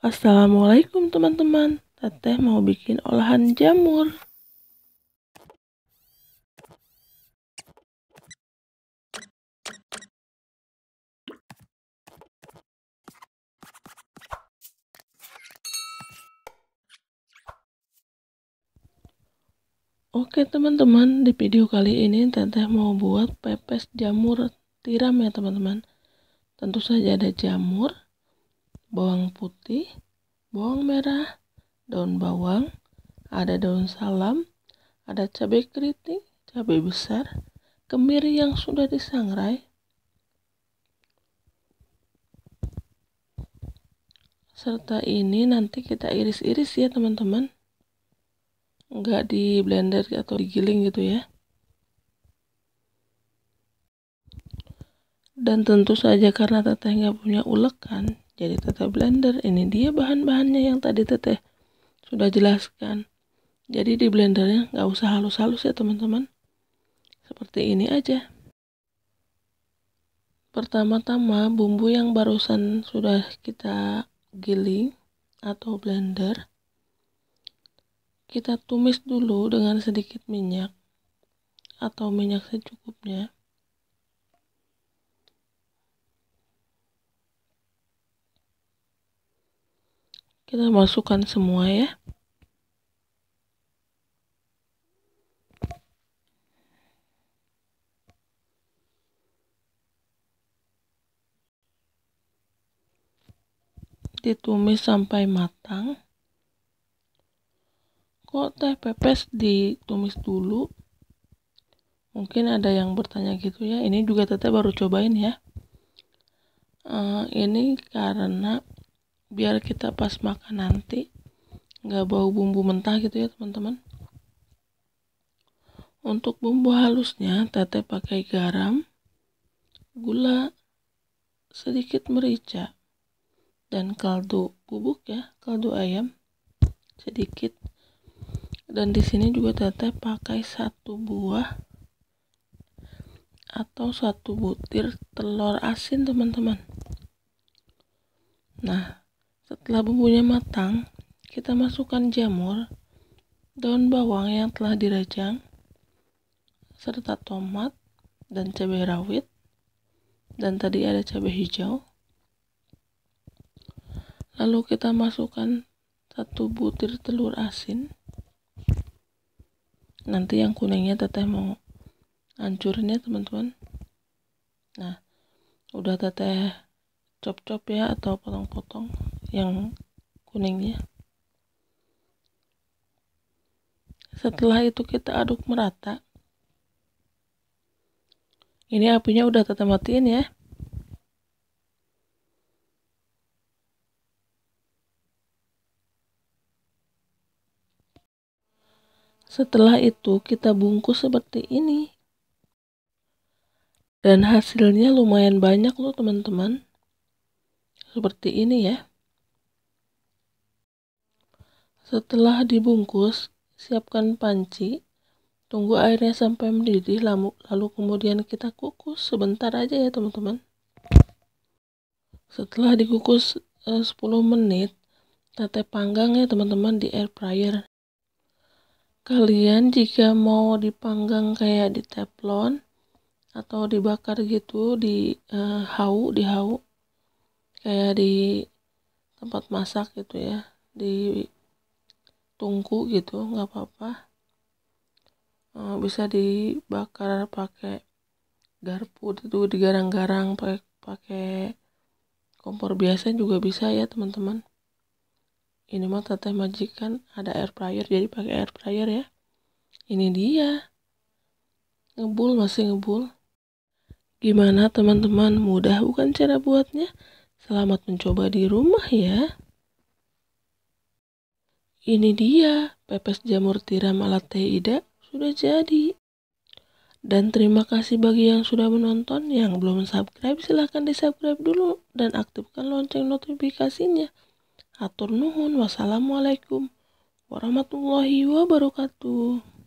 Assalamualaikum teman-teman. Teteh mau bikin olahan jamur. Oke teman-teman, di video kali ini teteh mau buat pepes jamur tiram ya teman-teman. Tentu saja ada jamur, bawang putih, bawang merah, daun bawang, ada daun salam, ada cabai keriting, cabai besar, kemiri yang sudah disangrai, serta ini nanti kita iris-iris ya teman-teman nggak di blender atau digiling gitu ya dan tentu saja karena teteh nggak punya ulekan jadi teteh blender ini dia bahan-bahannya yang tadi teteh sudah jelaskan. Jadi di blendernya nggak usah halus-halus ya teman-teman. Seperti ini aja. Pertama-tama bumbu yang barusan sudah kita giling atau blender kita tumis dulu dengan sedikit minyak atau minyak secukupnya Kita masukkan semua ya. Ditumis sampai matang. Kok teh pepes ditumis dulu? Mungkin ada yang bertanya gitu ya. Ini juga teteh baru cobain ya. Uh, ini karena biar kita pas makan nanti nggak bau bumbu mentah gitu ya teman-teman untuk bumbu halusnya tete pakai garam gula sedikit merica dan kaldu bubuk ya kaldu ayam sedikit dan di sini juga tete pakai satu buah atau satu butir telur asin teman-teman nah setelah bumbunya matang, kita masukkan jamur, daun bawang yang telah dirajang, serta tomat dan cabai rawit, dan tadi ada cabai hijau. Lalu kita masukkan satu butir telur asin. Nanti yang kuningnya teteh mau hancurnya teman-teman. Nah, udah teteh cop-cop ya atau potong-potong yang kuningnya setelah itu kita aduk merata ini apinya udah tetap matiin ya Setelah itu kita bungkus seperti ini. Dan hasilnya lumayan banyak loh teman-teman. Seperti ini ya. Setelah dibungkus, siapkan panci, tunggu airnya sampai mendidih, lalu kemudian kita kukus sebentar aja ya teman-teman. Setelah dikukus eh, 10 menit, tete panggang ya teman-teman di air fryer. Kalian jika mau dipanggang kayak di teflon atau dibakar gitu di eh, hau, di hau kayak di tempat masak gitu ya, di tungku gitu nggak apa-apa eh, bisa dibakar pakai garpu itu digarang-garang pakai pakai kompor biasa juga bisa ya teman-teman ini mah teteh majikan ada air fryer jadi pakai air fryer ya ini dia ngebul masih ngebul gimana teman-teman mudah bukan cara buatnya selamat mencoba di rumah ya ini dia, pepes jamur tiram ala teh Ida sudah jadi. Dan terima kasih bagi yang sudah menonton, yang belum subscribe silahkan di subscribe dulu dan aktifkan lonceng notifikasinya. Atur nuhun, wassalamualaikum warahmatullahi wabarakatuh.